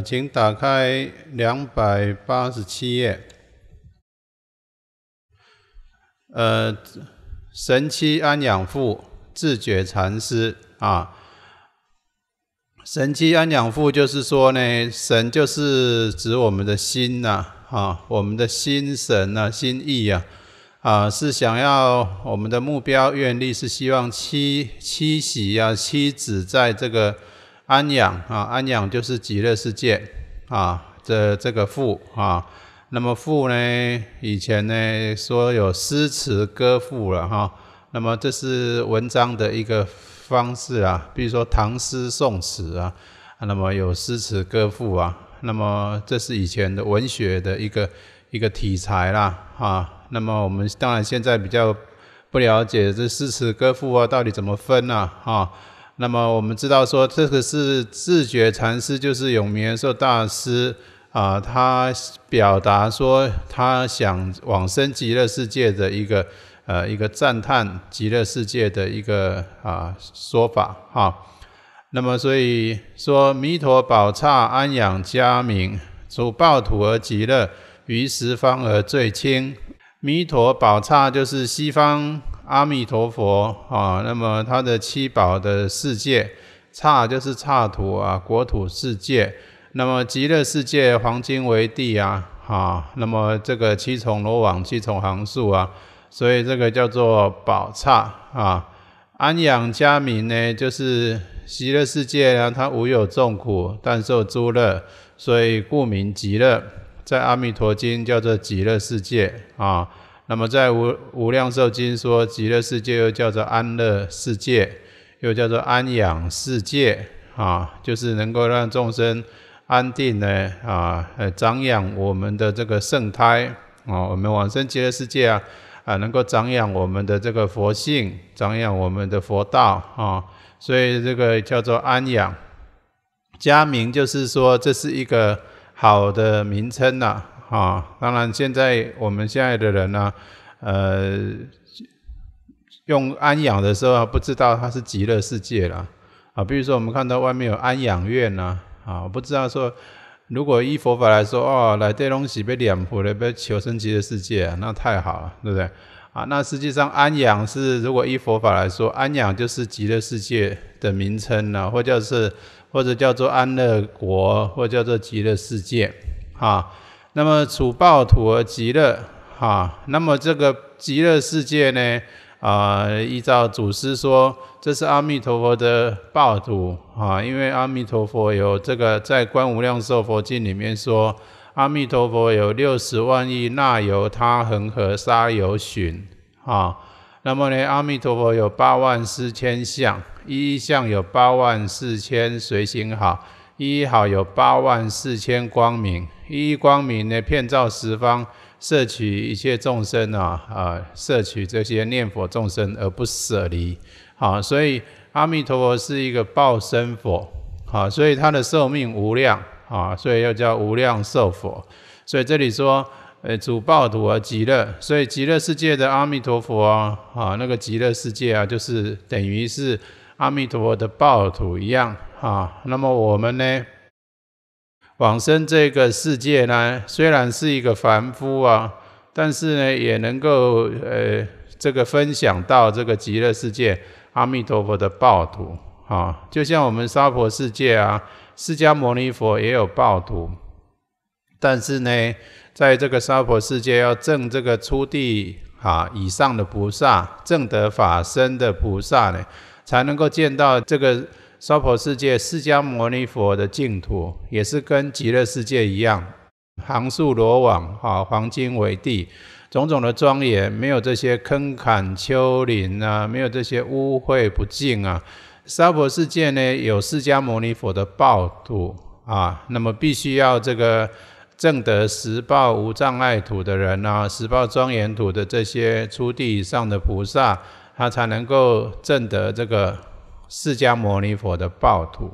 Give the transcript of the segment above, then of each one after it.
请打开两百八十七页。呃，神妻安养父，自觉禅师啊。神妻安养父，就是说呢，神就是指我们的心呐，啊，我们的心神呐，心意啊，啊，是想要我们的目标愿力是希望妻妻喜呀，妻子在这个。安养啊，安养就是极乐世界啊。这这个赋啊，那么赋呢，以前呢说有诗词歌赋了哈。那么这是文章的一个方式啊，比如说唐诗宋词啊，那么有诗词歌赋啊。那么这是以前的文学的一个一个题材啦啊。那么我们当然现在比较不了解这诗词歌赋啊到底怎么分呐啊。那么我们知道说，这个是自觉禅师，就是永明寿大师啊，他表达说他想往生极乐世界的一个呃一个赞叹极乐世界的一个啊说法哈。那么所以说，弥陀宝刹安养家明，主暴土而极乐，于十方而最清。弥陀宝刹就是西方。阿弥陀佛啊，那么它的七宝的世界，刹就是刹土啊，国土世界。那么极乐世界黄金为地啊，啊，那么这个七重罗网、七重行树啊，所以这个叫做宝刹啊。安养佳民呢，就是极乐世界啊，它无有众苦，但受诸乐，所以故名极乐。在《阿弥陀经》叫做极乐世界啊。那么在《无无量寿经》说，极乐世界又叫做安乐世界，又叫做安养世界啊，就是能够让众生安定呢啊，呃，长养我们的这个圣胎啊，我们往生极乐世界啊，啊，能够长养我们的这个佛性，长养我们的佛道啊，所以这个叫做安养。加名就是说，这是一个好的名称呐。啊，当然，现在我们现在的人呢，呃，用安养的时候不知道它是极乐世界了啊。比如说，我们看到外面有安养院呢、啊，不知道说如果依佛法来说，哦，来这东西被两佛了，被求生极乐世界，那太好了，对不对？啊，那实际上安养是如果依佛法来说，安养就是极乐世界的名称啊，或叫是或者叫做安乐国，或叫做极乐世界，啊。那么处暴土而极乐，哈，那么这个极乐世界呢，啊，依照祖师说，这是阿弥陀佛的暴土啊，因为阿弥陀佛有这个在观无量寿佛经里面说，阿弥陀佛有六十万亿那由他恒河沙有旬，啊，那么呢，阿弥陀佛有八万四千相，一相有八万四千随行好，一好有八万四千光明。一光明呢，遍照十方，摄取一切众生啊啊，摄取这些念佛众生而不舍离啊，所以阿弥陀佛是一个报身佛啊，所以他的寿命无量啊，所以又叫无量寿佛。所以这里说，呃，主报土而极乐，所以极乐世界的阿弥陀佛啊，啊，那个极乐世界啊，就是等于是阿弥陀佛的报土一样啊。那么我们呢？往生这个世界呢，虽然是一个凡夫啊，但是呢，也能够呃，这个分享到这个极乐世界阿弥陀佛的报土啊。就像我们娑婆世界啊，释迦牟尼佛也有报土，但是呢，在这个娑婆世界要证这个初地啊以上的菩萨，证得法身的菩萨呢，才能够见到这个。娑婆世界，释迦牟尼佛的净土也是跟极乐世界一样，行树罗网，哈，黄金为地，种种的庄严，没有这些坑坎丘陵啊，没有这些污秽不净啊。娑婆世界呢，有释迦牟尼佛的报土啊，那么必须要这个正得十报无障碍土的人呢，十报庄严土的这些初地以上的菩萨，他才能够正得这个。释迦牟尼佛的暴徒。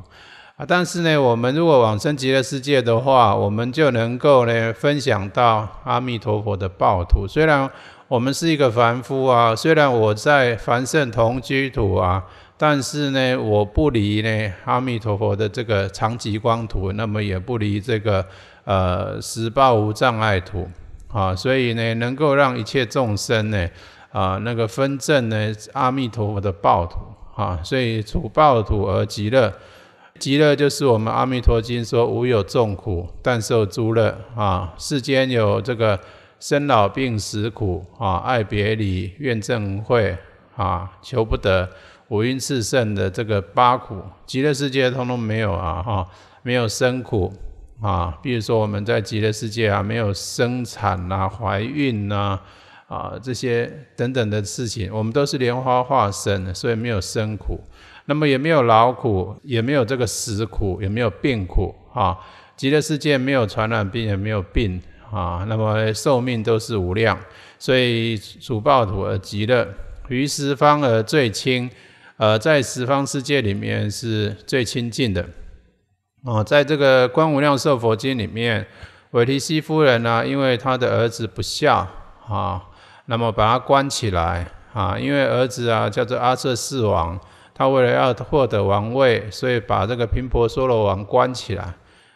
啊，但是呢，我们如果往生极乐世界的话，我们就能够呢分享到阿弥陀佛的暴徒。虽然我们是一个凡夫啊，虽然我在凡圣同居土啊，但是呢，我不离呢阿弥陀佛的这个长极光土，那么也不离这个呃十报无障碍土啊，所以呢，能够让一切众生呢啊那个分证呢阿弥陀佛的暴徒。啊，所以除暴土而极乐，极乐就是我们《阿弥陀经》说无有众苦，但受诸乐啊。世间有这个生老病死苦啊，爱别离、怨憎会啊，求不得，五阴炽盛的这个八苦，极乐世界通通没有啊！哈，没有生苦啊。比如说我们在极乐世界啊，没有生产啊，怀孕呐。啊，这些等等的事情，我们都是莲花化身，所以没有生苦，那么也没有老苦，也没有这个死苦，也没有病苦啊。极乐世界没有传染病，也没有病啊。那么寿命都是无量，所以主报土而极乐，于十方而最亲，呃，在十方世界里面是最亲近的。啊，在这个《观无量寿佛经》里面，韦提希夫人呢，因为她的儿子不孝啊。那么把他关起来啊，因为儿子啊叫做阿瑟四王，他为了要获得王位，所以把这个频婆娑罗王关起来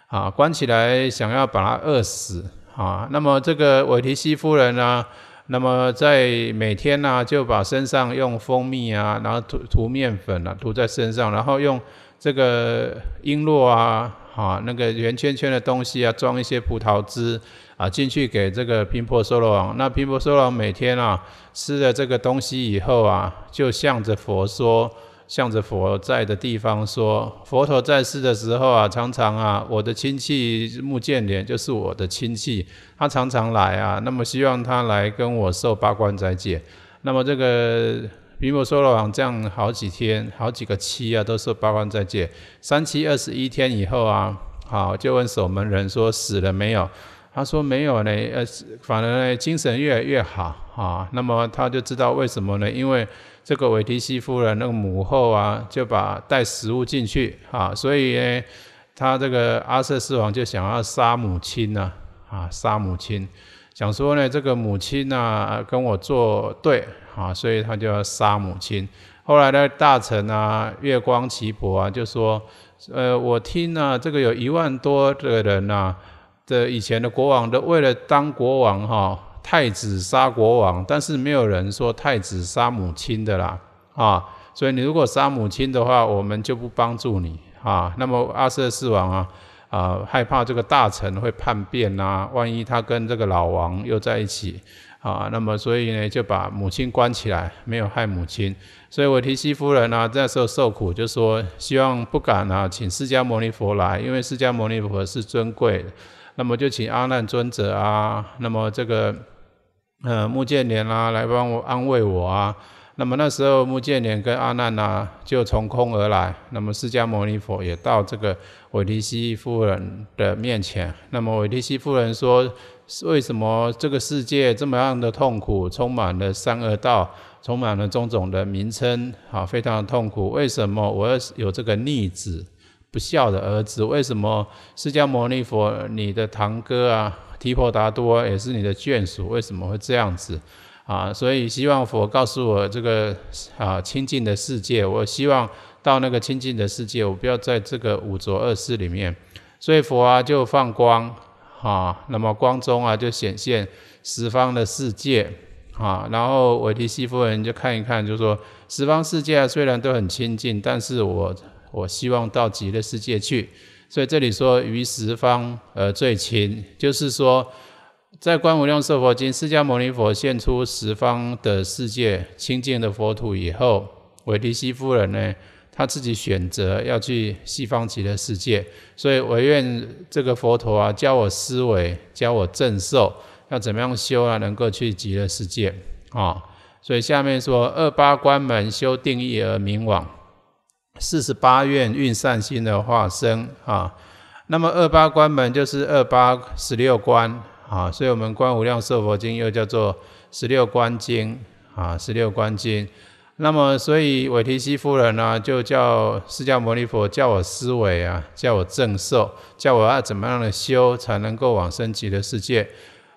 啊，关起来想要把他饿死啊。那么这个韦提希夫人呢，那么在每天呢就把身上用蜂蜜啊，然后涂涂面粉啊涂在身上，然后用这个璎珞啊，哈那个圆圈圈的东西啊装一些葡萄汁。啊，进去给这个贫婆娑罗王。那贫婆娑罗每天啊，吃了这个东西以后啊，就向着佛说，向着佛在的地方说，佛陀在世的时候啊，常常啊，我的亲戚穆建连就是我的亲戚，他常常来啊，那么希望他来跟我受八关斋戒。那么这个贫婆娑罗王这样好几天，好几个七啊，都是八关斋戒。三七二十一天以后啊，好，就问守门人说死了没有？他说没有呢，呃，反而呢精神越来越好啊。那么他就知道为什么呢？因为这个韦提希夫人那个母后啊，就把带食物进去啊，所以呢，他这个阿瑟斯王就想要杀母亲呢，啊，杀母亲，想说呢这个母亲呢跟我作对啊，所以他就要杀母亲。后来呢大臣啊月光奇伯啊就说，呃，我听呢这个有一万多的人啊。的以前的国王都为了当国王哈，太子杀国王，但是没有人说太子杀母亲的啦啊。所以你如果杀母亲的话，我们就不帮助你啊。那么阿瑟四王啊啊，害怕这个大臣会叛变呐，万一他跟这个老王又在一起啊，那么所以呢就把母亲关起来，没有害母亲。所以韦提西夫人呢，这时候受苦就说，希望不敢啊，请释迦牟尼佛来，因为释迦牟尼佛是尊贵。那么就请阿难尊者啊，那么这个，呃，穆建连啊，来帮我安慰我啊。那么那时候，穆建连跟阿难啊，就从空而来。那么释迦牟尼佛也到这个韦提西夫人的面前。那么韦提西夫人说：为什么这个世界这么样的痛苦，充满了三恶道，充满了种种的名称，啊，非常的痛苦。为什么我要有这个逆子？不孝的儿子，为什么释迦牟尼佛，你的堂哥啊，提婆达多也是你的眷属，为什么会这样子？啊，所以希望佛告诉我这个啊清净的世界，我希望到那个清净的世界，我不要在这个五浊恶世里面。所以佛啊就放光，啊，那么光中啊就显现十方的世界，啊，然后维提西夫人就看一看，就说十方世界虽然都很清净，但是我。我希望到极乐世界去，所以这里说于十方而最亲，就是说在《观无量寿佛经》，释迦牟尼佛现出十方的世界清净的佛土以后，韦迪西夫人呢，她自己选择要去西方极乐世界，所以唯愿这个佛陀啊，教我思维，教我正受，要怎么样修啊，能够去极乐世界啊，所以下面说二八关门修定义而冥往。四十八愿运善心的化身啊，那么二八关门就是二八十六关啊，所以我们观无量寿佛经又叫做十六观经啊，十六观经。那么所以韦提希夫人呢，就叫释迦牟尼佛叫我思维啊，叫我正受，叫我要怎么样的修才能够往生极乐世界？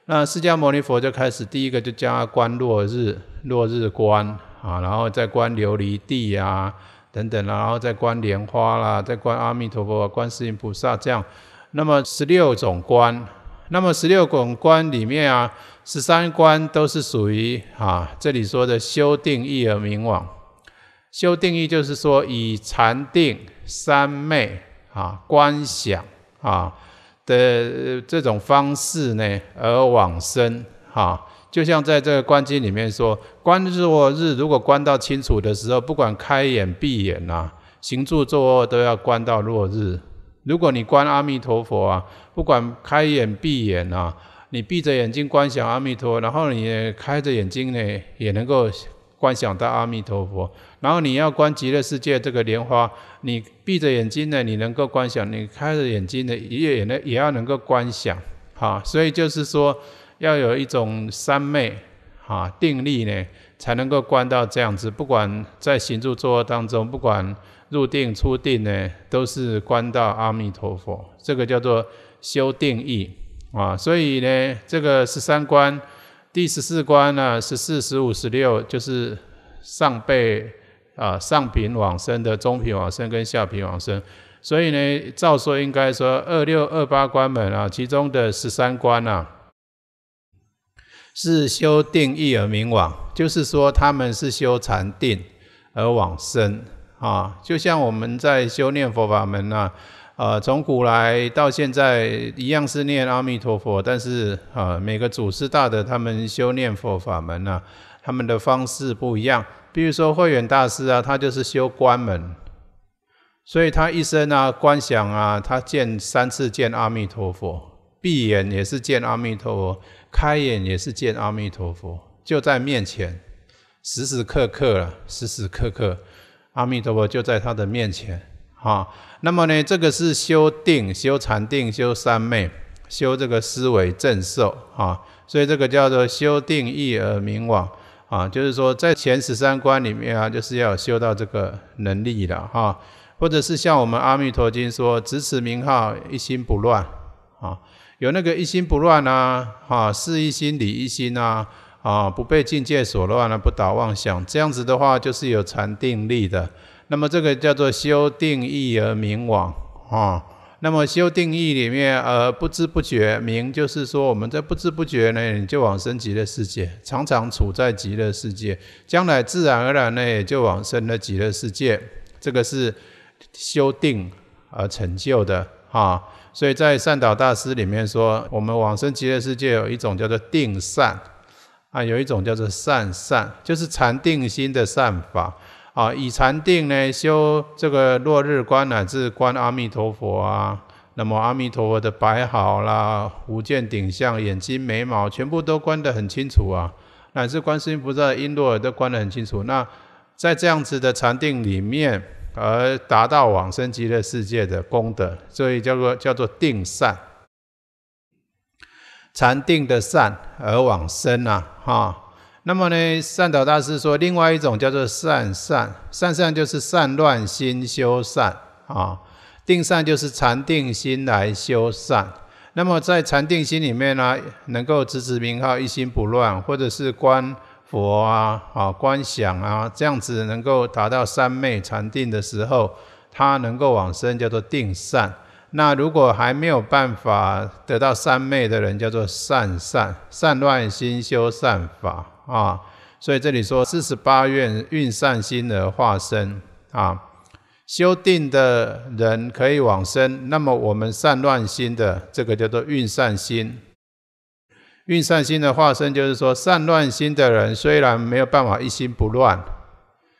那释迦牟尼佛就开始第一个就教他观落日，落日观啊，然后再观琉璃地啊。等等，然后再观莲花啦，再观阿弥陀佛、观世音菩萨这样。那么十六种观，那么十六种观里面啊，十三观都是属于啊，这里说的修定义而明往。修定义就是说以禅定、三昧啊、观想啊的这种方式呢而往生啊。就像在这个观经里面说，观落日，如果观到清楚的时候，不管开眼闭眼呐，行住坐卧都要观到落日。如果你观阿弥陀佛啊，不管开眼闭眼呐，你闭着眼睛观想阿弥陀，然后你开着眼睛呢，也能够观想到阿弥陀佛。然后你要观极乐世界这个莲花，你闭着眼睛呢，你能够观想；你开着眼睛呢，也也也要能够观想。好，所以就是说。要有一种三昧啊定力呢，才能够观到这样子。不管在行住坐卧当中，不管入定出定呢，都是观到阿弥陀佛。这个叫做修定意啊。所以呢，这个十三关，第十四关呢，十四、十五、十六，就是上辈啊、上品往生的、中品往生跟下品往生。所以呢，照说应该说二六二八关门啊，其中的十三关啊。是修定意而冥往，就是说他们是修禅定而往生啊。就像我们在修念佛法门啊，呃，从古来到现在一样是念阿弥陀佛，但是啊，每个祖师大的他们修念佛法门呢，他们的方式不一样。比如说慧远大师啊，他就是修关门，所以他一生啊，观想啊，他见三次见阿弥陀佛。闭眼也是见阿弥陀佛，开眼也是见阿弥陀佛，就在面前，时时刻刻了，时时刻刻，阿弥陀佛就在他的面前啊。那么呢，这个是修定，修禅定，修三昧，修这个思维正受啊。所以这个叫做修定意而明往啊，就是说在前十三观里面啊，就是要修到这个能力了哈，或者是像我们《阿弥陀经》说，执此名号，一心不乱啊。有那个一心不乱啊，哈，事一心理一心啊，啊，不被境界所乱了，不打妄想，这样子的话就是有禅定力的。那么这个叫做修定意而明往啊。那么修定义里面，呃，不知不觉明就是说，我们在不知不觉呢，你就往生极乐世界，常常处在极乐世界，将来自然而然呢，也就往生了极乐世界。这个是修定而成就的啊。所以在善导大师里面说，我们往生极乐世界有一种叫做定善，啊，有一种叫做善善，就是禅定心的善法啊。以禅定呢修这个落日观，乃至观阿弥陀佛啊，那么阿弥陀佛的白毫啦、无见顶相、眼睛、眉毛全部都观得很清楚啊，乃至观音菩萨因落珞都观得很清楚。那在这样子的禅定里面。而达到往生极乐世界的功德，所以叫做叫做定善，禅定的善而往生啊，哈。那么呢，善导大师说，另外一种叫做善善，善善就是善乱心修善啊，定善就是禅定心来修善。那么在禅定心里面呢，能够直指名号，一心不乱，或者是观。佛啊，啊，观想啊，这样子能够达到三昧禅定的时候，他能够往生，叫做定善。那如果还没有办法得到三昧的人，叫做善善善乱心修善法啊。所以这里说四十八愿运善心而化身啊，修定的人可以往生，那么我们善乱心的这个叫做运善心。运善心的化身，就是说，善乱心的人虽然没有办法一心不乱，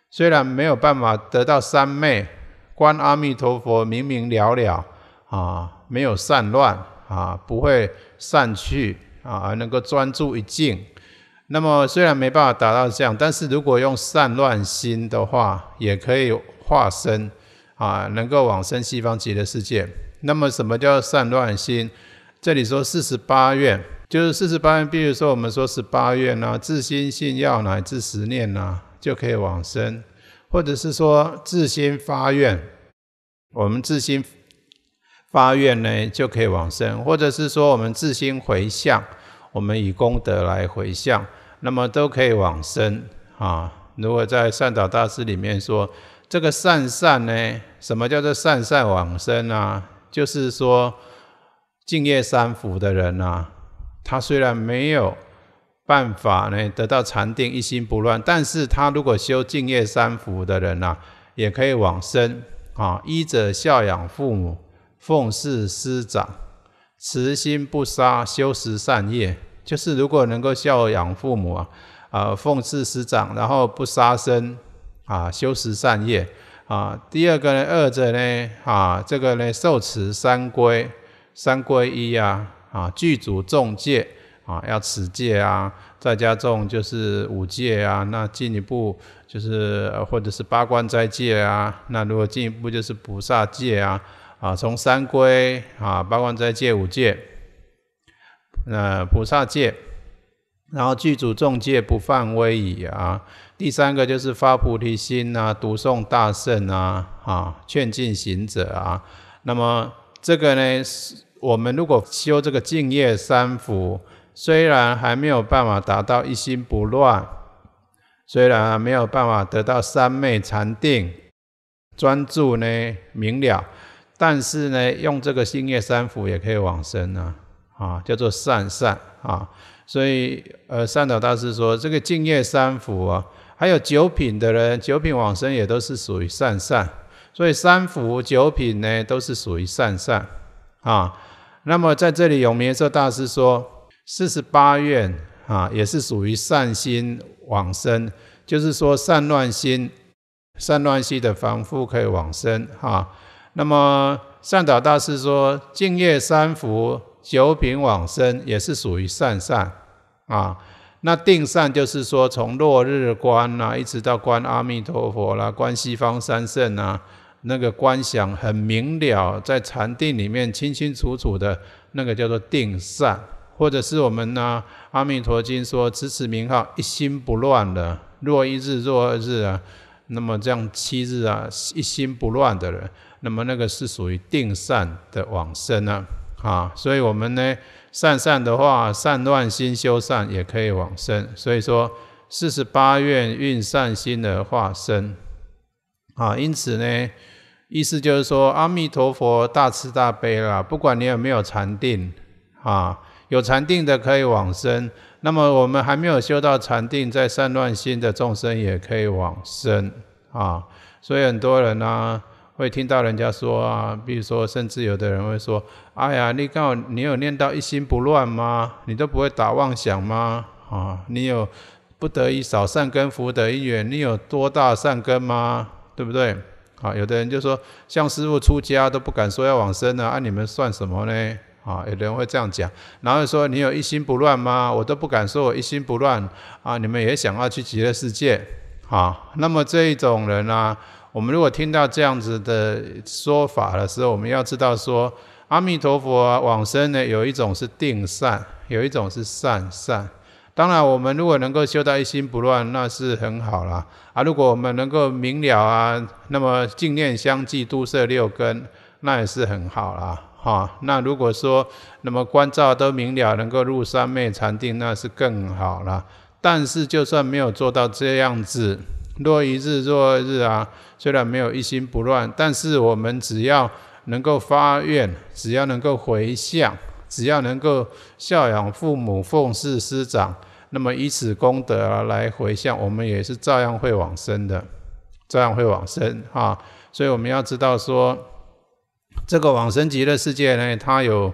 虽然没有办法得到三昧，观阿弥陀佛明明了了啊，没有散乱啊，不会散去啊，能够专注一境。那么虽然没办法达到这样，但是如果用善乱心的话，也可以化身啊，能够往生西方极乐世界。那么什么叫善乱心？这里说四十八愿。就是四十八愿，比如说我们说十八愿呐，自心信要乃至十念呐，就可以往生；或者是说自心发愿，我们自心发愿呢，就可以往生；或者是说我们自心回向，我们以功德来回向，那么都可以往生啊。如果在善导大师里面说这个善善呢，什么叫做善善往生啊？就是说敬业三福的人啊。他虽然没有办法呢得到禅定一心不乱，但是他如果修净业三福的人呐，也可以往生啊。一者孝养父母，奉事师长，慈心不杀，修十善业。就是如果能够孝养父母啊，啊奉事师长，然后不杀生啊，修十善业啊。第二个呢，二者呢，啊这个呢受持三规，三规一啊。啊，具足众戒啊，要持戒啊，再加重就是五戒啊，那进一步就是或者是八关斋戒啊，那如果进一步就是菩萨戒啊，啊，从三归啊，八关斋戒、五戒，那菩萨戒，然后具足众戒不犯威仪啊，第三个就是发菩提心啊，读诵大圣啊，啊，劝进行者啊，那么这个呢是。我们如果修这个净业三福，虽然还没有办法达到一心不乱，虽然没有办法得到三昧禅定、专注呢、明了，但是呢，用这个静业三福也可以往生啊，啊，叫做善善啊。所以，呃，善导大师说，这个净业三福啊，还有九品的人，九品往生也都是属于善善。所以，三福九品呢，都是属于善善啊。那么在这里，永明延寿大师说四十八愿啊，也是属于善心往生，就是说善乱心、善乱心的凡夫可以往生啊。那么善导大师说净业三福九品往生也是属于善善啊。那定善就是说从落日观啦，一直到观阿弥陀佛啦，观西方三圣啊。那个观想很明了，在禅定里面清清楚楚的，那个叫做定善，或者是我们呢，《阿弥陀经》说“持此名号，一心不乱”的，若一日，若二日啊，那么这样七日啊，一心不乱的人，那么那个是属于定善的往生呢，啊，所以我们呢，善善的话，善乱心修善也可以往生，所以说四十八愿运善心而化身，啊，因此呢。意思就是说，阿弥陀佛大慈大悲啦，不管你有没有禅定，啊，有禅定的可以往生。那么我们还没有修到禅定，在散乱心的众生也可以往生啊。所以很多人呢，会听到人家说，比如说，甚至有的人会说，哎呀，你刚好你有念到一心不乱吗？你都不会打妄想吗？啊，你有不得已少善根福德因缘，你有多大善根吗？对不对？啊，有的人就说像师傅出家都不敢说要往生呢，按你们算什么呢？啊，有人会这样讲，然后说你有一心不乱吗？我都不敢说我一心不乱啊，你们也想要去极乐世界啊？那么这一种人呢，我们如果听到这样子的说法的时候，我们要知道说阿弥陀佛往生呢，有一种是定善，有一种是善善。当然，我们如果能够修到一心不乱，那是很好了啊。如果我们能够明了啊，那么净念相继，都摄六根，那也是很好了，哈。那如果说那么关照都明了，能够入三昧禅定，那是更好了。但是就算没有做到这样子，若一日，若二日啊，虽然没有一心不乱，但是我们只要能够发愿，只要能够回向。只要能够孝养父母、奉事师长，那么以此功德啊来回向，我们也是照样会往生的，照样会往生啊！所以我们要知道说，这个往生极乐世界呢，它有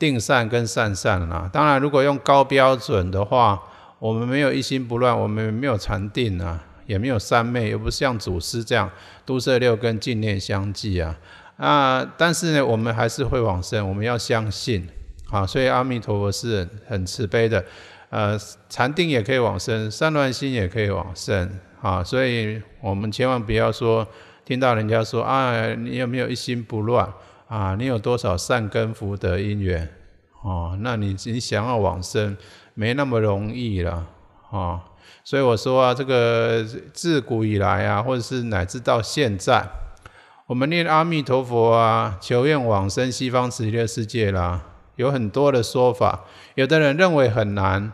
定善跟善善了。当然，如果用高标准的话，我们没有一心不乱，我们没有禅定啊，也没有三昧，又不像祖师这样，都摄六根、净念相继啊啊！但是呢，我们还是会往生，我们要相信。啊，所以阿弥陀佛是很慈悲的，呃，禅定也可以往生，散乱心也可以往生。啊，所以我们千万不要说听到人家说啊，你有没有一心不乱啊？你有多少善根福德因缘？哦，那你你想要往生，没那么容易了。啊，所以我说啊，这个自古以来啊，或者是乃至到现在，我们念阿弥陀佛啊，求愿往生西方极乐世界啦。有很多的说法，有的人认为很难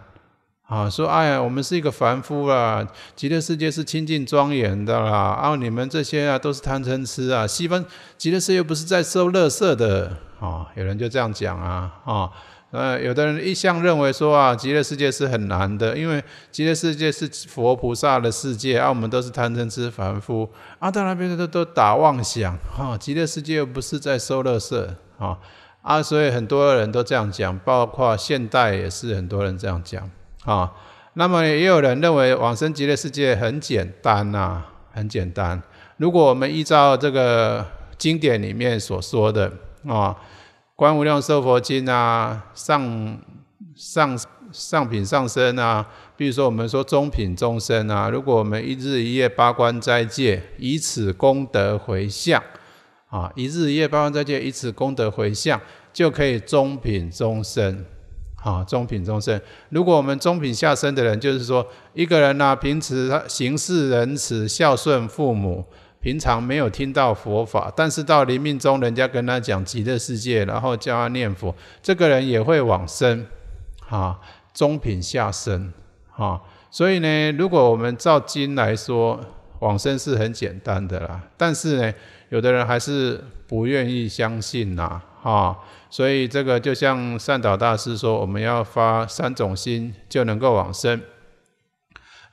啊，说哎呀，我们是一个凡夫啊，极乐世界是清净庄严的啦，啊，你们这些啊都是贪嗔痴啊，西方极乐世界又不是在收乐色的啊，有人就这样讲啊啊，呃，有的人一向认为说啊，极乐世界是很难的，因为极乐世界是佛菩萨的世界啊，我们都是贪嗔痴凡夫啊，到那边都都打妄想啊，极乐世界又不是在收乐色啊。啊，所以很多人都这样讲，包括现代也是很多人这样讲啊。那么也有人认为往生极乐世界很简单呐，很简单。如果我们依照这个经典里面所说的啊，《观无量寿佛经》啊，上上上品上身啊，比如说我们说中品中身啊，如果我们一日一夜八关斋戒，以此功德回向。啊，一日一夜八万再见，以此功德回向，就可以中品终生。啊，中品终生。如果我们中品下生的人，就是说，一个人呢，平时行事仁慈，孝顺父母，平常没有听到佛法，但是到临命中，人家跟他讲极乐世界，然后教他念佛，这个人也会往生。啊，中品下生。啊，所以呢，如果我们照经来说，往生是很简单的啦。但是呢，有的人还是不愿意相信呐，哈，所以这个就像善导大师说，我们要发三种心就能够往生。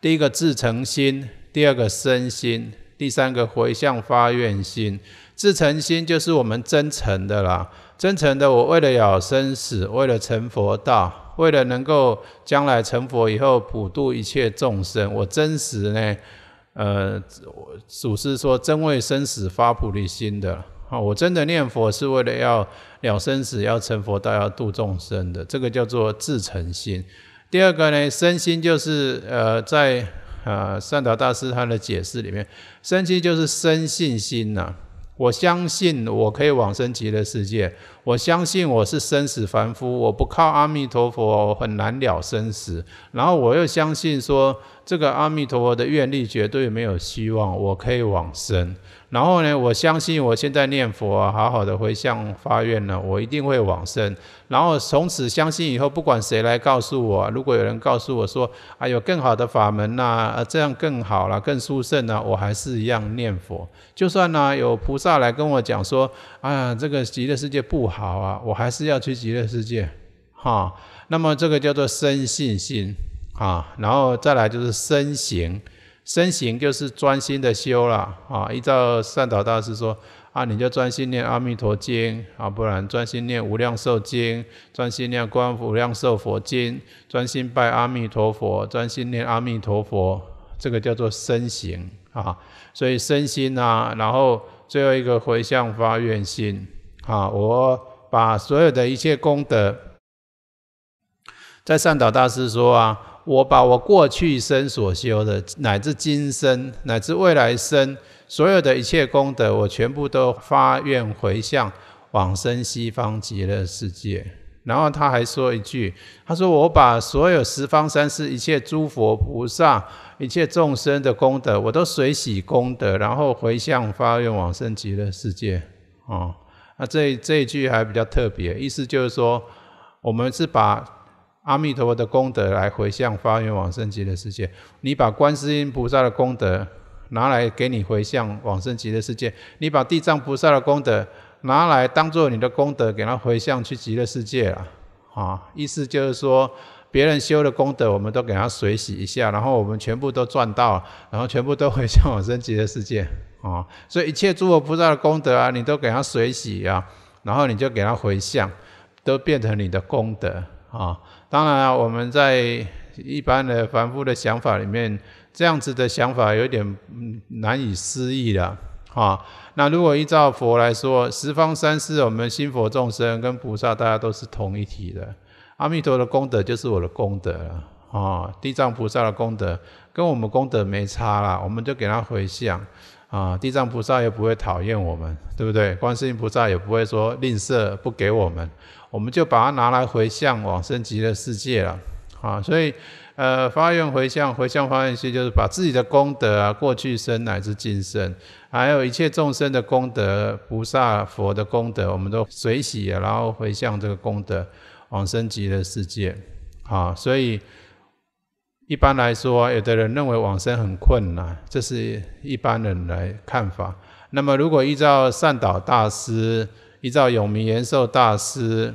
第一个自诚心，第二个身心，第三个回向发愿心。自诚心就是我们真诚的啦，真诚的我为了要生死，为了成佛道，为了能够将来成佛以后普度一切众生，我真实呢。呃，祖师说真为生死发菩提心的，啊，我真的念佛是为了要了生死、要成佛、道，要度众生的，这个叫做自诚心。第二个呢，身心就是呃，在呃善导大师他的解释里面，身心就是生信心呐，我相信我可以往生极乐世界。我相信我是生死凡夫，我不靠阿弥陀佛很难了生死。然后我又相信说，这个阿弥陀佛的愿力绝对没有希望，我可以往生。然后呢，我相信我现在念佛啊，好好的回向发愿呢，我一定会往生。然后从此相信以后，不管谁来告诉我，如果有人告诉我说，啊有更好的法门呐，这样更好了，更殊胜呢，我还是一样念佛。就算呢有菩萨来跟我讲说，啊这个极乐世界不。好啊，我还是要去极乐世界，哈。那么这个叫做生信心啊，然后再来就是身行，身行就是专心的修了啊。依照善导大师说啊，你就专心念阿弥陀经啊，不然专心念无量寿经，专心念观无量寿佛经，专心拜阿弥陀佛，专心念阿弥陀佛，这个叫做身行啊。所以身心啊，然后最后一个回向发愿心。啊！我把所有的一切功德，在善导大师说啊，我把我过去生所修的，乃至今生，乃至未来生，所有的一切功德，我全部都发愿回向往生西方极乐世界。然后他还说一句，他说我把所有十方三世一切诸佛菩萨、一切众生的功德，我都随喜功德，然后回向发愿往生极乐世界啊。那这这一句还比较特别，意思就是说，我们是把阿弥陀佛的功德来回向发愿往生极乐世界。你把观世音菩萨的功德拿来给你回向往生极乐世界，你把地藏菩萨的功德拿来当做你的功德给他回向去极乐世界了。啊，意思就是说，别人修的功德我们都给他水洗一下，然后我们全部都赚到，然后全部都回向往生极乐世界。啊，所以一切诸佛菩萨的功德啊，你都给他水洗啊，然后你就给他回向，都变成你的功德啊。当然啊，我们在一般的凡夫的想法里面，这样子的想法有点难以思议了啊。那如果依照佛来说，十方三世我们心佛众生跟菩萨大家都是同一体的，阿弥陀的功德就是我的功德了啊，地藏菩萨的功德跟我们功德没差啦，我们就给他回向。啊，地藏菩萨也不会讨厌我们，对不对？观世音菩萨也不会说吝啬不给我们，我们就把它拿来回向往生极乐世界了。啊，所以呃，发愿回向，回向发愿去，就是把自己的功德啊，过去生乃至今生，还有一切众生的功德、菩萨佛的功德，我们都随喜，然后回向这个功德往生极乐世界。啊，所以。一般来说，有的人认为往生很困难，这是一般人来看法。那么，如果依照善导大师、依照永明延寿大师、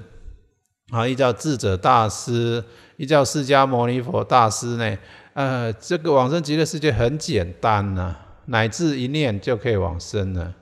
啊，依照智者大师、依照释迦牟尼佛大师呢？呃，这个往生极乐世界很简单呐，乃至一念就可以往生了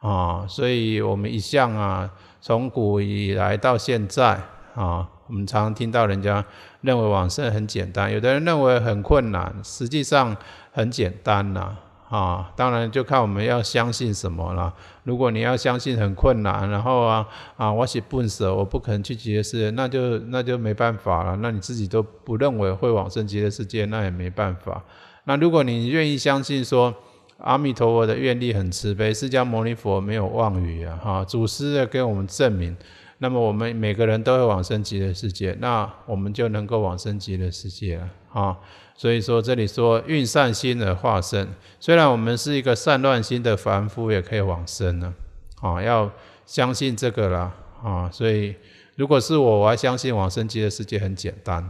啊。所以，我们一向啊，从古以来到现在啊。我们常常听到人家认为往生很简单，有的人认为很困难，实际上很简单呐，啊，当然就看我们要相信什么了。如果你要相信很困难，然后啊啊，我是笨死，我不可能去结世，那就那就没办法了。那你自己都不认为会往生极乐世界，那也没办法。那如果你愿意相信说阿弥陀佛的愿力很慈悲，释迦牟尼佛没有妄语啊，哈，祖师给我们证明。那么我们每个人都会往生极乐世界，那我们就能够往生极乐世界了啊！所以说这里说运善心的化身，虽然我们是一个善乱心的凡夫，也可以往生了啊！要相信这个啦啊！所以如果是我，我还相信往生极乐世界很简单，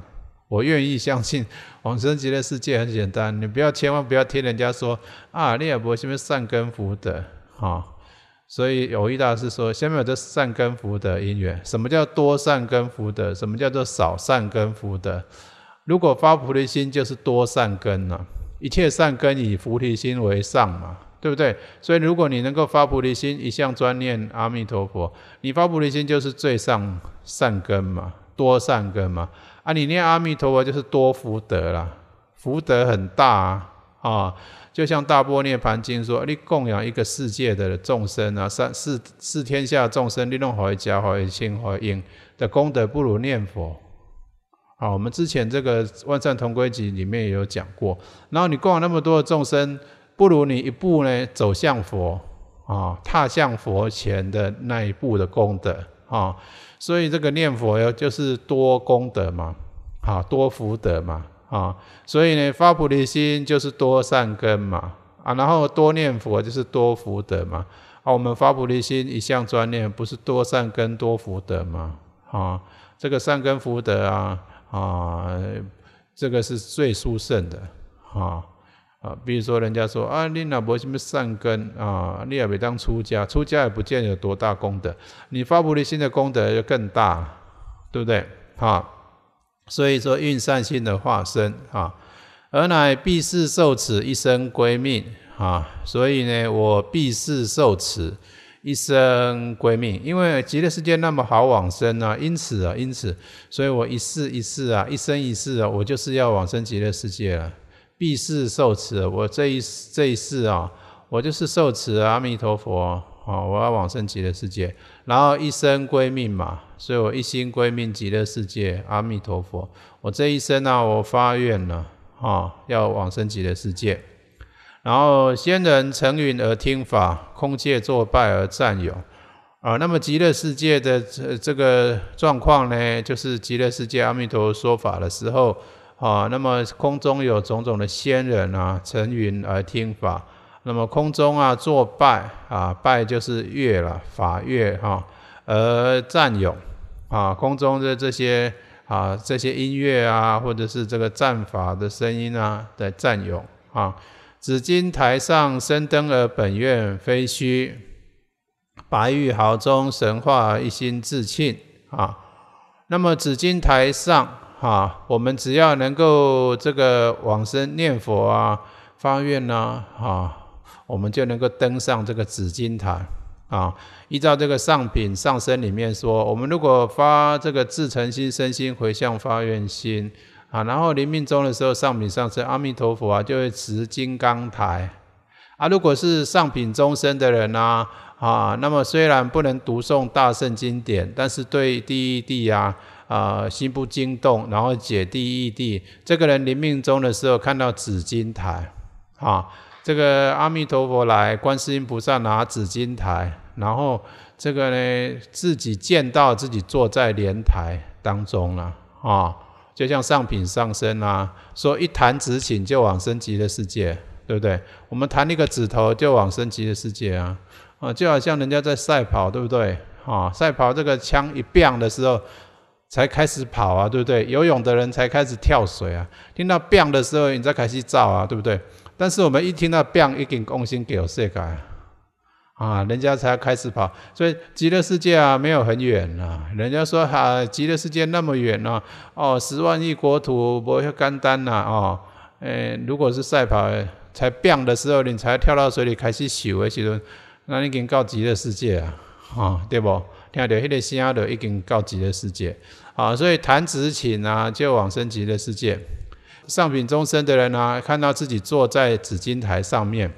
我愿意相信往生极乐世界很简单。你不要千万不要听人家说啊，念伯是不是善根福德啊？所以，有一大师说，先面有善根福德因缘。什么叫多善根福德？什么叫做少善根福德？如果发菩提心，就是多善根了。一切善根以菩提心为上嘛，对不对？所以，如果你能够发菩提心，一向专念阿弥陀佛，你发菩提心就是最上善根嘛，多善根嘛。啊，你念阿弥陀佛就是多福德啦，福德很大啊。就像《大波涅盘经》说，你供养一个世界的众生啊，三世四天下众生，你弄好一家好一心好一因的功德，不如念佛。好，我们之前这个《万善同归集》里面也有讲过。然后你供养那么多的众生，不如你一步呢走向佛啊，踏向佛前的那一步的功德啊。所以这个念佛哟，就是多功德嘛，啊，多福德嘛。啊，所以呢，发菩提心就是多善根嘛，啊，然后多念佛就是多福德嘛。啊，我们发菩提心一向专念，不是多善根多福德嘛？啊，这个善根福德啊，啊，这个是最殊胜的啊啊。比如说人家说啊，你老婆什么善根啊？你也别当出家，出家也不见有多大功德。你发菩提心的功德就更大，对不对？啊。所以说，运善心的化身啊，而乃必是受此一生归命啊！所以呢，我必是受此一生归命，因为极乐世界那么好往生啊，因此啊，因此，所以我一世一世啊，一生一世啊，我就是要往生极乐世界了。必是受持，我这一这一世啊，我就是受持阿弥陀佛。啊！我要往生极乐世界，然后一生归命嘛，所以我一心归命极乐世界。阿弥陀佛，我这一生呢，我发愿了，啊，要往生极乐世界。然后仙人乘云而听法，空界作拜而占有。啊，那么极乐世界的这这个状况呢，就是极乐世界阿弥陀佛说法的时候，啊，那么空中有种种的仙人啊，乘云而听法。那么空中啊，作拜啊，拜就是月了，法月哈，而占有啊，空中的这些啊，这些音乐啊，或者是这个战法的声音啊，在占有啊。紫金台上生灯而本愿非虚，白玉毫中神化一心自庆啊。那么紫金台上哈，我们只要能够这个往生念佛啊，发愿呐啊。我们就能够登上这个紫金台啊！依照这个上品上身里面说，我们如果发这个自诚心、身心回向发愿心啊，然后临命终的时候，上品上身阿弥陀佛啊就会持金刚台啊。如果是上品终身的人呢啊，那么虽然不能读诵大圣经典，但是对第一地啊啊心不惊动，然后解第一地，这个人临命终的时候看到紫金台啊。这个阿弥陀佛来，观世音菩萨拿紫金台，然后这个呢自己见到自己坐在莲台当中了啊，就像上品上身啊，说一弹指顷就往升极的世界，对不对？我们弹那个指头就往升极的世界啊，啊，就好像人家在赛跑，对不对？啊，赛跑这个枪一响的时候才开始跑啊，对不对？游泳的人才开始跳水啊，听到 g 的时候你再开始造啊，对不对？但是我们一听到 b a n g 已经攻心，就有色感啊，人家才开始跑，所以极乐世界啊，没有很远呐。人家说啊，极乐世界那么远呢，哦，十万亿国土不会干单呐，哦，诶，如果是赛跑，才 b a n g 的时候，你才跳到水里开始泅的时候，那你已经到极乐世界了，哈，对不？听到那个声就已经到极乐世界，啊，所以弹指琴啊，就往生极乐世界。上品终生的人啊，看到自己坐在紫金台上面，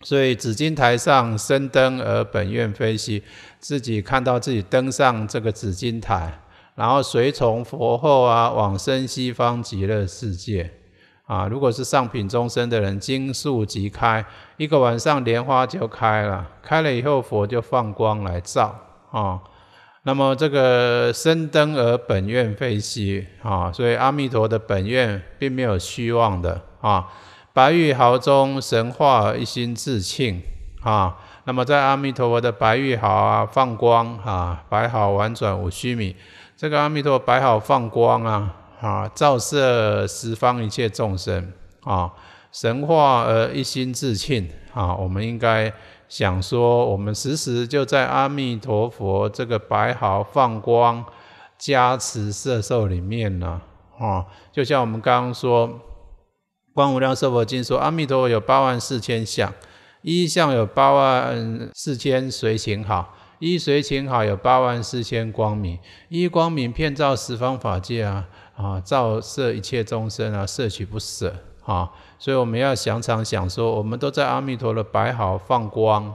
所以紫金台上升登而本愿分析，自己看到自己登上这个紫金台，然后随从佛后啊往生西方极乐世界啊。如果是上品终生的人，金树即开，一个晚上莲花就开了，开了以后佛就放光来照啊。那么这个生灯而本愿废息啊，所以阿弥陀的本愿并没有虚妄的啊。白玉毫中神化而一心自庆啊。那么在阿弥陀佛的白玉毫啊放光啊，白毫婉转五须米，这个阿弥陀白毫放光啊啊，照射十方一切众生啊，神化而一心自庆啊，我们应该。想说，我们时时就在阿弥陀佛这个白毫放光加持色受里面呢，啊，就像我们刚刚说，《光无量寿佛经》说，阿弥陀佛有八万四千相，一相有八万四千随行好，一随行好有八万四千光明，一光明遍照十方法界啊，啊，照摄一切众生啊，摄取不舍。啊，所以我们要想常想说，我们都在阿弥陀的白毫放光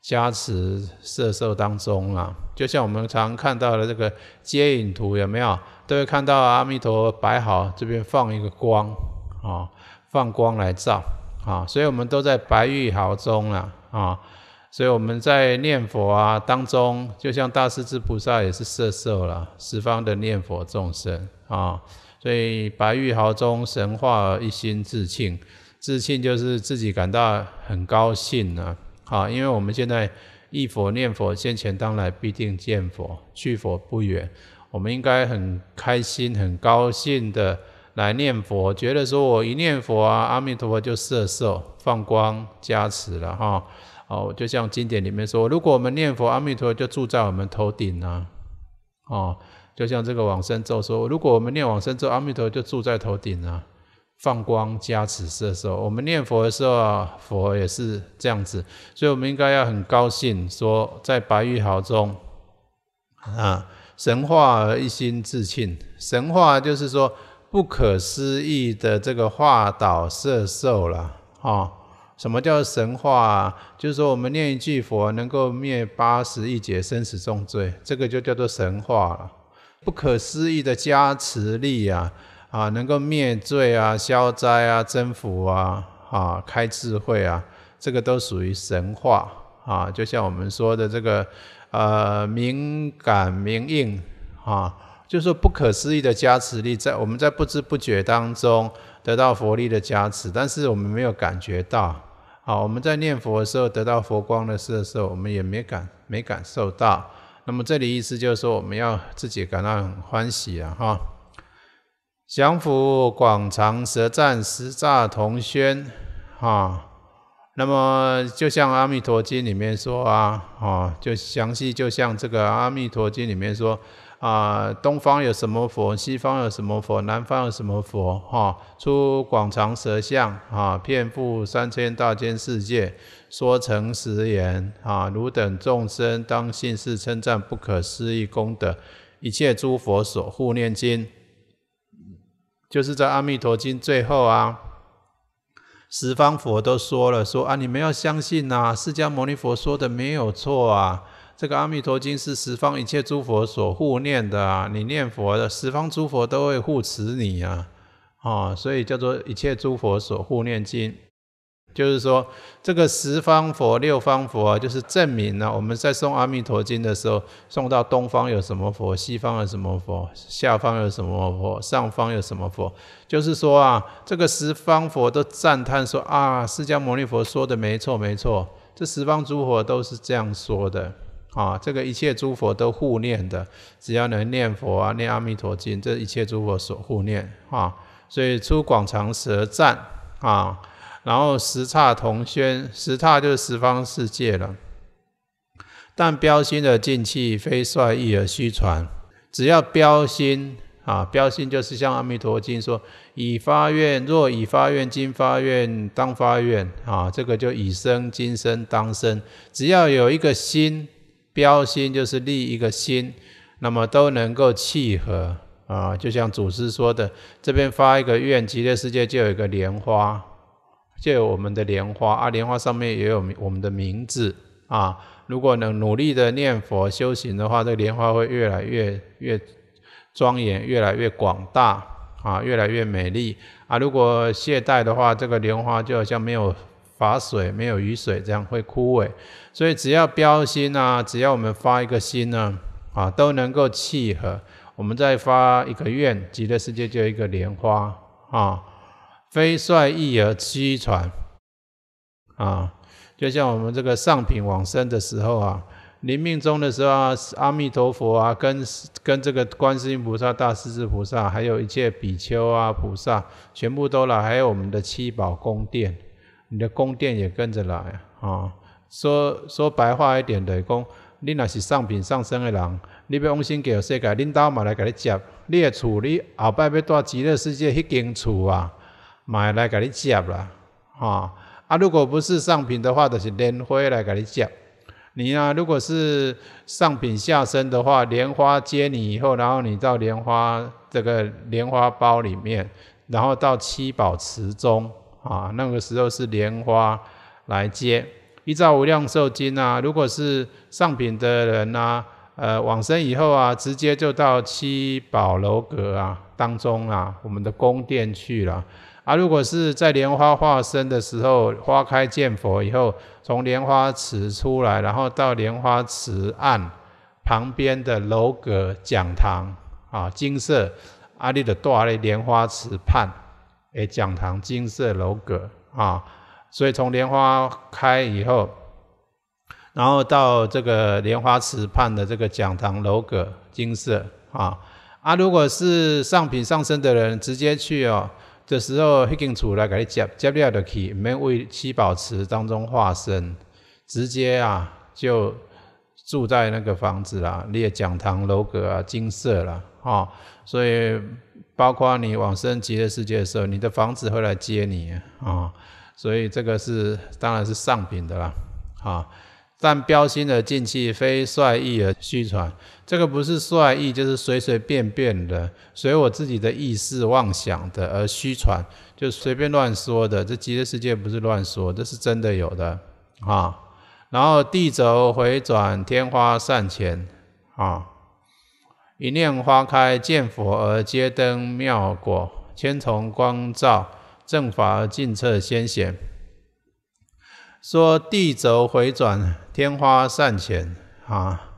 加持色受当中了。就像我们常看到的这个接引图，有没有都会看到阿弥陀白毫这边放一个光，啊，放光来照，啊，所以我们都在白玉毫中了，啊，所以我们在念佛啊当中，就像大势至菩萨也是摄受了十方的念佛众生，啊。所以白玉毫中神化一心自庆，自庆就是自己感到很高兴呢。好，因为我们现在一佛念佛，先前当来必定见佛，去佛不远。我们应该很开心、很高兴的来念佛，觉得说我一念佛啊，阿弥陀佛就射寿放光加持了哈。哦，就像经典里面说，如果我们念佛，阿弥陀佛就住在我们头顶呢。哦。就像这个往生咒说，如果我们念往生咒，阿弥陀就住在头顶啊，放光加持色受。我们念佛的时候啊，佛也是这样子，所以我们应该要很高兴说，在白玉豪中啊，神化而一心自庆。神化就是说不可思议的这个化导色受了啊。什么叫神化？就是说我们念一句佛，能够灭八十一劫生死重罪，这个就叫做神化了。不可思议的加持力啊啊，能够灭罪啊、消灾啊、征服啊、啊开智慧啊，这个都属于神话啊。就像我们说的这个呃敏感明应啊，就是不可思议的加持力，在我们在不知不觉当中得到佛力的加持，但是我们没有感觉到。好，我们在念佛的时候得到佛光的的时候，我们也没感没感受到。那么这里意思就是说，我们要自己感到很欢喜啊！哈，降伏广长舌战，十诈同宣，哈。那么就像《阿弥陀经》里面说啊，哈，就详细就像这个《阿弥陀经》里面说啊，东方有什么佛，西方有什么佛，南方有什么佛，哈，出广长舌相啊，遍布三千大千世界。说成实言啊！汝等众生当信是称赞不可思议功德，一切诸佛所护念经，就是在《阿弥陀经》最后啊，十方佛都说了说啊，你们要相信呐，释迦牟尼佛说的没有错啊，这个《阿弥陀经》是十方一切诸佛所护念的啊，你念佛的十方诸佛都会护持你啊，啊，所以叫做一切诸佛所护念经。就是说，这个十方佛、六方佛啊，就是证明呢。我们在诵《阿弥陀经》的时候，送到东方有什么佛，西方有什么佛，下方有什么佛，上方有什么佛，就是说啊，这个十方佛都赞叹说啊，释迦牟尼佛说的没错，没错。这十方诸佛都是这样说的啊。这个一切诸佛都互念的，只要能念佛啊，念《阿弥陀经》，这一切诸佛所互念啊。所以出广长舌赞啊。然后十刹同宣，十刹就是十方世界了。但标心的静气非率意而虚传，只要标心啊，标心就是像《阿弥陀经》说，以发愿，若以发愿，今发愿，当发愿啊，这个就以生今生当生，只要有一个心标心，就是立一个心，那么都能够契合啊。就像祖师说的，这边发一个愿，极乐世界就有一个莲花。就有我们的莲花啊，莲花上面也有我们的名字啊。如果能努力的念佛修行的话，这个莲花会越来越越庄严，越来越广大啊，越来越美丽啊。如果懈怠的话，这个莲花就好像没有法水、没有雨水，这样会枯萎。所以只要标心啊，只要我们发一个心呢，啊，都能够契合。我们再发一个愿，极乐世界就一个莲花啊。非率意而虚传啊！就像我们这个上品往生的时候啊，临命终的时候啊，阿弥陀佛啊，跟跟这个观世音菩萨、大势至菩萨，还有一切比丘啊、菩萨，全部都来，还有我们的七宝宫殿，你的宫殿也跟着来啊。说说白话一点的讲，你那是上品上升的人，那边往生界世界，领导嘛来给你接，你的处理，后摆要到极乐世界去经处啊。买来给你接了，啊啊！如果不是上品的话，就是莲花来给你接。你呢，如果是上品下生的话，莲花接你以后，然后你到莲花这个莲花包里面，然后到七宝池中啊。那个时候是莲花来接。依照无量寿经啊，如果是上品的人啊，呃，往生以后啊，直接就到七宝楼阁啊当中啊，我们的宫殿去了。啊，如果是在莲花化身的时候，花开见佛以后，从莲花池出来，然后到莲花池岸旁边的楼阁讲堂啊，金色阿里的多阿莲花池畔，诶讲堂金色楼阁啊，所以从莲花开以后，然后到这个莲花池畔的这个讲堂楼阁金色啊，啊，如果是上品上身的人，直接去哦。这时候，迄间厝来给你接接了的去，免为七宝池当中化身，直接啊就住在那个房子啦，列讲堂楼阁啊，金色了，哈，所以包括你往生极乐世界的时候，你的房子会来接你啊，所以这个是当然是上品的啦，啊。但标新而进气非率意而虚传。这个不是率意，就是随随便便的，随我自己的意识妄想的而虚传，就随便乱说的。这极乐世界不是乱说，这是真的有的啊。然后地轴回转，天花散钱啊，一念花开见佛而接灯妙果，千重光照正法而尽彻先贤。说地轴回转，天花散钱啊！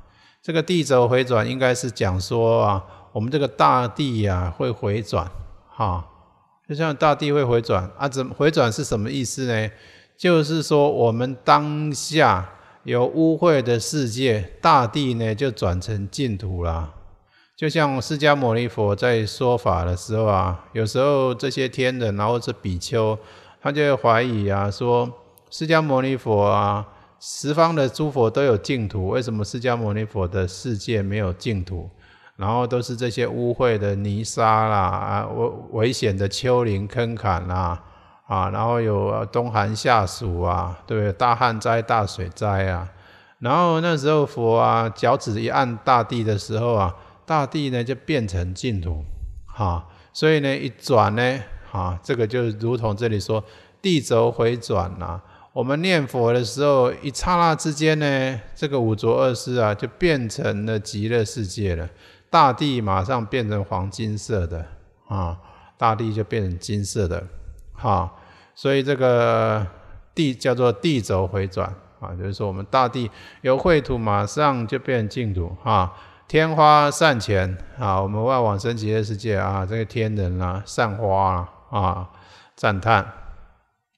这个地轴回转应该是讲说啊，我们这个大地啊会回转哈，就像大地会回转啊？怎回转是什么意思呢？就是说我们当下有污秽的世界，大地呢就转成净土了。就像释迦牟尼佛在说法的时候啊，有时候这些天人然后是比丘，他就会怀疑啊说。释迦牟尼佛啊，十方的诸佛都有净土，为什么释迦牟尼佛的世界没有净土？然后都是这些污秽的泥沙啦，啊危危险的丘陵坑坎啦，啊，然后有冬寒夏暑啊，对不对？大旱灾、大水灾啊，然后那时候佛啊，脚趾一按大地的时候啊，大地呢就变成净土，哈，所以呢一转呢，哈，这个就如同这里说地轴回转呐。我们念佛的时候，一刹那之间呢，这个五浊二世啊，就变成了极乐世界了。大地马上变成黄金色的啊，大地就变成金色的，哈。所以这个地叫做地轴回转啊，就是说我们大地由秽土马上就变净土啊。天花散钱啊，我们外往生极乐世界啊，这个天人啊，散花啊，啊赞叹。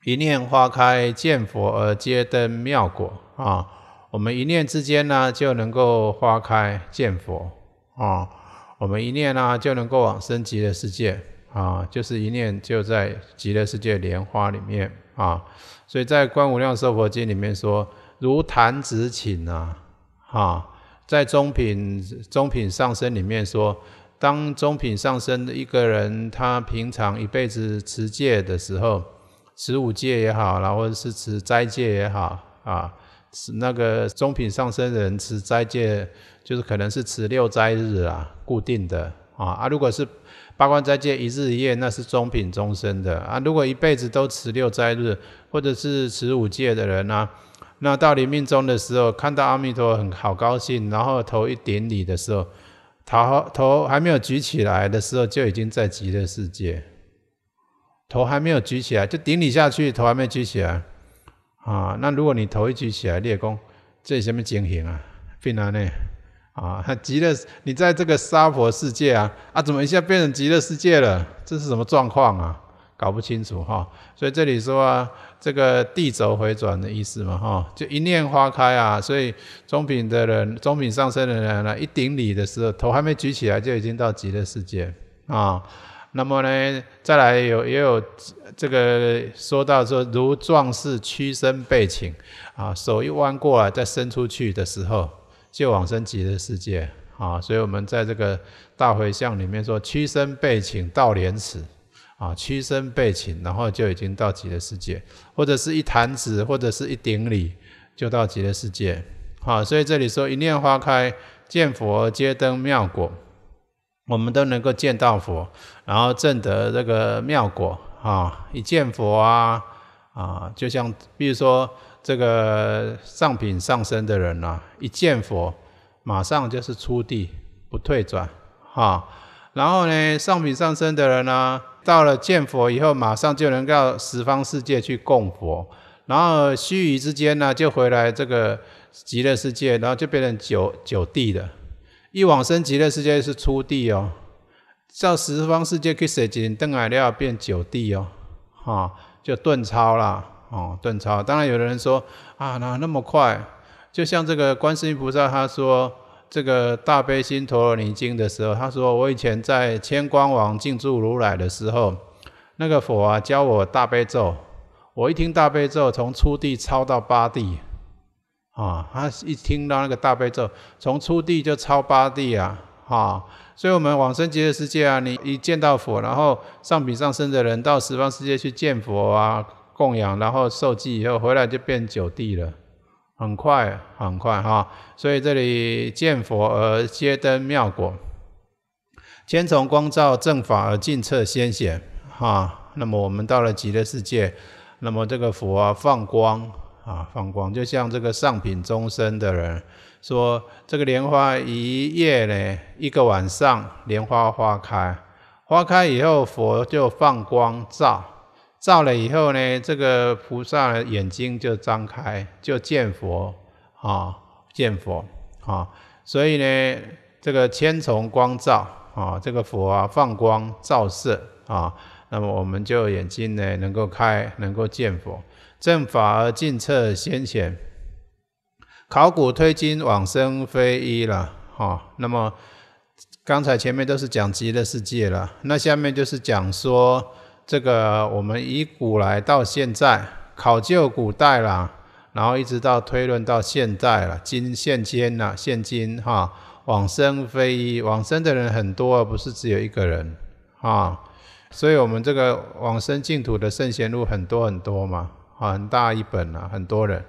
一念花开见佛而皆登妙果啊！我们一念之间呢，就能够花开见佛啊！我们一念呢，就能够往生极乐世界啊！就是一念就在极乐世界莲花里面啊！所以在《观无量寿佛经》里面说，如弹指顷啊，哈，在中品中品上升里面说，当中品上升的一个人，他平常一辈子持戒的时候。十五戒也好然后是持斋戒也好啊，是那个中品上身人持斋戒，就是可能是持六斋日啊，固定的啊啊，如果是八关斋戒一日一夜，那是中品终身的啊。如果一辈子都持六斋日，或者是十五戒的人呢，那到临命终的时候，看到阿弥陀很好高兴，然后头一顶礼的时候，头头还没有举起来的时候，就已经在极乐世界。头还没有举起来，就顶你下去。头还没举起来，啊，那如果你头一举起来，列公，这什么情形啊？变哪呢？啊，极乐，你在这个娑婆世界啊，啊，怎么一下变成极乐世界了？这是什么状况啊？搞不清楚哈。所以这里说，这个地轴回转的意思嘛，哈，就一念花开啊。所以中品的人，中品上升的人呢，一顶礼的时候，头还没举起来，就已经到极乐世界啊。那么呢，再来有也有这个说到说如壮士屈身背请，啊手一弯过来再伸出去的时候就往生极乐世界啊，所以我们在这个大回向里面说屈身背请到莲池啊屈身背请然后就已经到极乐世界，或者是一坛子或者是一顶礼就到极乐世界啊，所以这里说一念花开见佛皆灯妙果。我们都能够见到佛，然后证得这个妙果啊！一见佛啊啊，就像比如说这个上品上身的人呐，一见佛，马上就是出地，不退转哈。然后呢，上品上身的人呢，到了见佛以后，马上就能够十方世界去供佛，然后须臾之间呢，就回来这个极乐世界，然后就变成九九地的。一往生极乐世界是初地哦，照十方世界去舍尽邓海料变九地哦，哈，就顿超啦，哦，顿超。当然，有的人说啊，哪那么快？就像这个观世音菩萨他说这个大悲心陀罗尼经的时候，他说我以前在千光王进驻如来的时候，那个佛啊教我大悲咒，我一听大悲咒，从初地超到八地。啊，他一听到那个大悲咒，从初地就超八地啊，哈，所以我们往生极乐世界啊，你一见到佛，然后上品上生的人到十方世界去见佛啊，供养，然后受记以后回来就变九地了，很快很快哈。所以这里见佛而皆登妙果，千重光照正法而尽彻先贤哈。那么我们到了极乐世界，那么这个佛啊放光。啊，放光，就像这个上品众生的人说，这个莲花一夜呢，一个晚上莲花花开，花开以后佛就放光照，照了以后呢，这个菩萨眼睛就张开，就见佛啊，见佛啊，所以呢，这个千重光照啊，这个佛啊放光照射啊，那么我们就眼睛呢能够开，能够见佛。正法而进彻先贤，考古推今往生非一了哈。那么刚才前面都是讲极乐世界了，那下面就是讲说这个我们以古来到现在，考究古代啦，然后一直到推论到现在了，今现今呐，现今哈往生非一往生的人很多，不是只有一个人啊。所以我们这个往生净土的圣贤路很多很多嘛。啊，很大一本了，很多人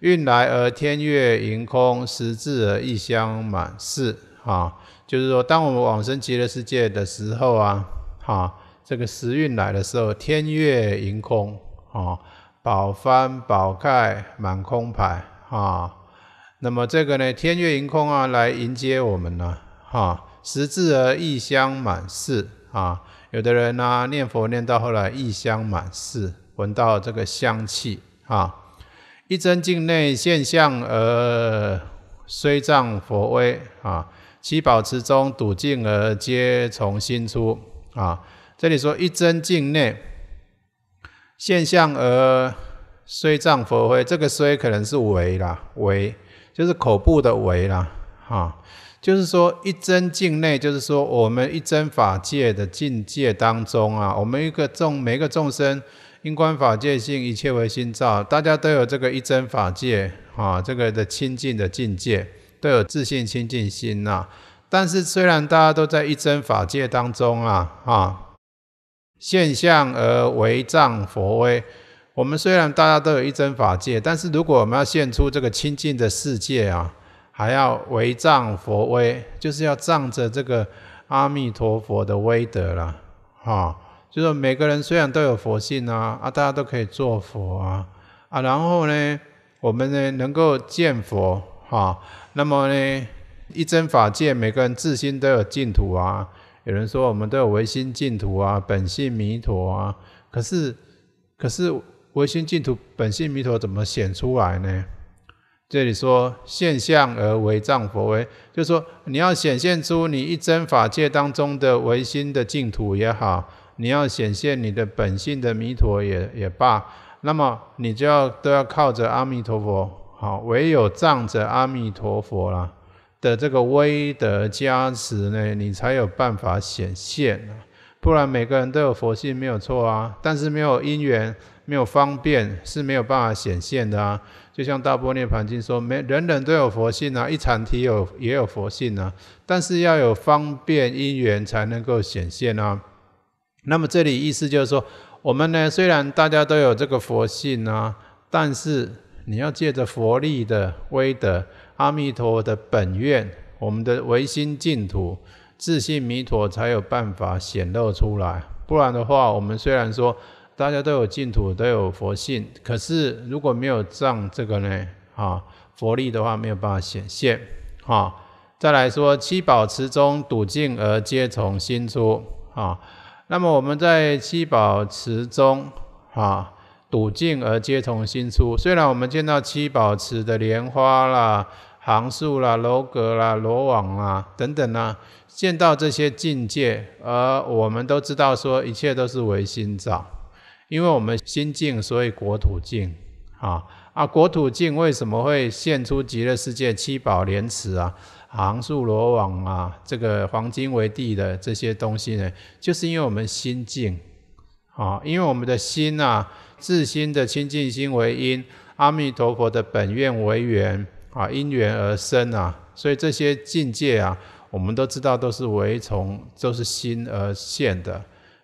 运来而天月盈空，识字而异香满室。啊，就是说，当我们往生极乐世界的时候啊，哈，这个时运来的时候，天月盈空，啊，宝幡宝盖满空排，啊，那么这个呢，天月盈空啊，来迎接我们呢，哈，识字而异香满室，啊，有的人呢，念佛念到后来异香满室。闻到这个香气啊！一真境内现象而虽障佛威啊，其宝池中堵境而皆从心出啊。这里说一真境内现象而虽障佛威，这个虽可能是为啦，为就是口部的为啦。啊。就是说一真境内，就是说我们一真法界的境界当中啊，我们一个众，每一个众生。因观法界性，一切为心造。大家都有这个一真法界啊，这个的清净的境界，都有自信清净心呐。但是虽然大家都在一真法界当中啊，啊，现象而违障佛威。我们虽然大家都有一真法界，但是如果我们要现出这个清净的世界啊，还要违障佛威，就是要仗着这个阿弥陀佛的威德了，哈。就说每个人虽然都有佛性啊，啊，大家都可以做佛啊，啊，然后呢，我们呢能够见佛哈，那么呢，一真法界，每个人自心都有净土啊。有人说我们都有唯心净土啊，本性弥陀啊。可是，可是唯心净土、本性弥陀怎么显出来呢？这里说现象而为藏佛为，就是说你要显现出你一真法界当中的唯心的净土也好。你要显现你的本性的弥陀也也罢，那么你就要都要靠着阿弥陀佛，好，唯有仗着阿弥陀佛啦的这个威德加持呢，你才有办法显现不然每个人都有佛性没有错啊，但是没有因缘没有方便是没有办法显现的啊。就像《大波涅盘经》说，没人人都有佛性啊，一禅体有也有佛性啊，但是要有方便因缘才能够显现啊。那么这里意思就是说，我们呢虽然大家都有这个佛性啊，但是你要借着佛力的威德、阿弥陀的本愿、我们的唯心净土、自信弥陀才有办法显露出来。不然的话，我们虽然说大家都有净土、都有佛性，可是如果没有仗这个呢，啊，佛力的话没有办法显现。哈，再来说七宝池中笃尽而皆从心出，啊。那么我们在七宝池中，啊，笃净而皆同心出。虽然我们见到七宝池的莲花啦、行树啦、楼阁啦、罗网啦等等啦，见到这些境界，而我们都知道说一切都是唯心造，因为我们心净，所以国土净。啊啊，国土净为什么会现出极乐世界七宝莲池啊？行树罗网啊，这个黄金为地的这些东西呢，就是因为我们心境。啊，因为我们的心呐，自心的清净心为因，阿弥陀佛的本愿为缘啊，因缘而生啊，所以这些境界啊，我们都知道都是唯从都是心而现的。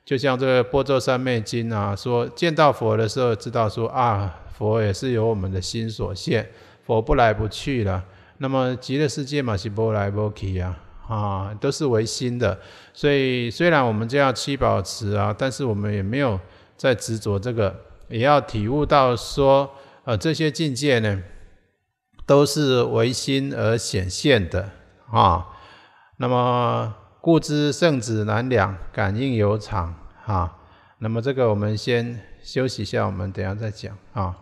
就像这个《波若三昧经》啊，说见到佛的时候，知道说啊，佛也是由我们的心所现，佛不来不去了。那么极乐世界嘛是波来波去啊，啊都是唯心的，所以虽然我们样七宝池啊，但是我们也没有在执着这个，也要体悟到说，呃这些境界呢都是唯心而显现的啊。那么故知圣子难两，感应有常啊。那么这个我们先休息一下，我们等下再讲啊。